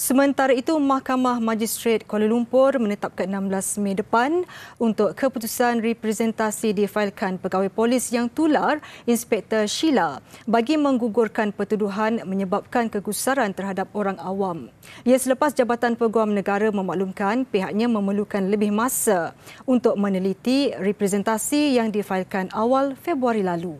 Sementara itu, Mahkamah Majistret Kuala Lumpur menetapkan 16 Mei depan untuk keputusan representasi difailkan pegawai polis yang tular Inspektor Sheila bagi menggugurkan pertuduhan menyebabkan kegusaran terhadap orang awam. Ia selepas Jabatan Peguam Negara memaklumkan pihaknya memerlukan lebih masa untuk meneliti representasi yang difailkan awal Februari lalu.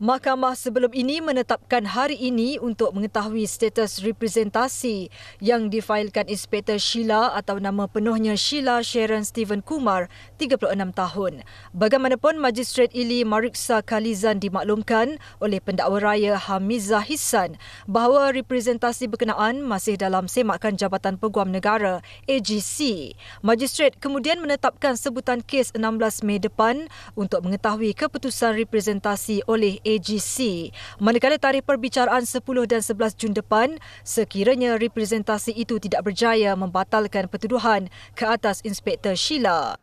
Mahkamah sebelum ini menetapkan hari ini untuk mengetahui status representasi yang difailkan Inspektor Sheila atau nama penuhnya Sheila Sharon Stephen Kumar, 36 tahun. Bagaimanapun, Majistret Ili Mariksa Kalizan dimaklumkan oleh pendakwa raya Hamizah Hisan bahawa representasi berkenaan masih dalam semakan Jabatan Peguam Negara, AGC. Majistret kemudian menetapkan sebutan kes 16 Mei depan untuk mengetahui keputusan representasi oleh AGC. Manakala tarikh perbicaraan 10 dan 11 Jun depan, sekiranya representasi itu tidak berjaya membatalkan pertuduhan ke atas Inspektor Sheila.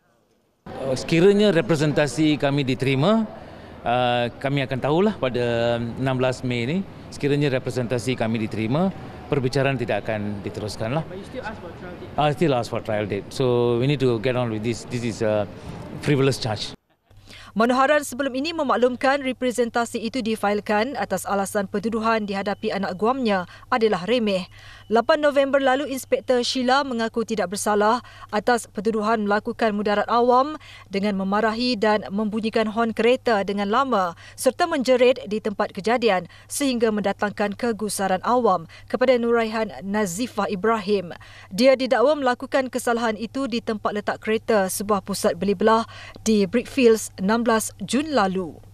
Uh, sekiranya representasi kami diterima, uh, kami akan tahulah pada 16 Mei ini, sekiranya representasi kami diterima, perbicaraan tidak akan diteruskan lah. I still ask for trial date. So we need to get on with this. This is a frivolous charge. Manoharan sebelum ini memaklumkan representasi itu difailkan atas alasan pertuduhan dihadapi anak guamnya adalah remeh. 8 November lalu Inspektor Sheila mengaku tidak bersalah atas pertuduhan melakukan mudarat awam dengan memarahi dan membunyikan hon kereta dengan lama serta menjerit di tempat kejadian sehingga mendatangkan kegusaran awam kepada Nuraihan Nazifah Ibrahim. Dia didakwa melakukan kesalahan itu di tempat letak kereta sebuah pusat beli belah di Brickfields 16 Jun lalu.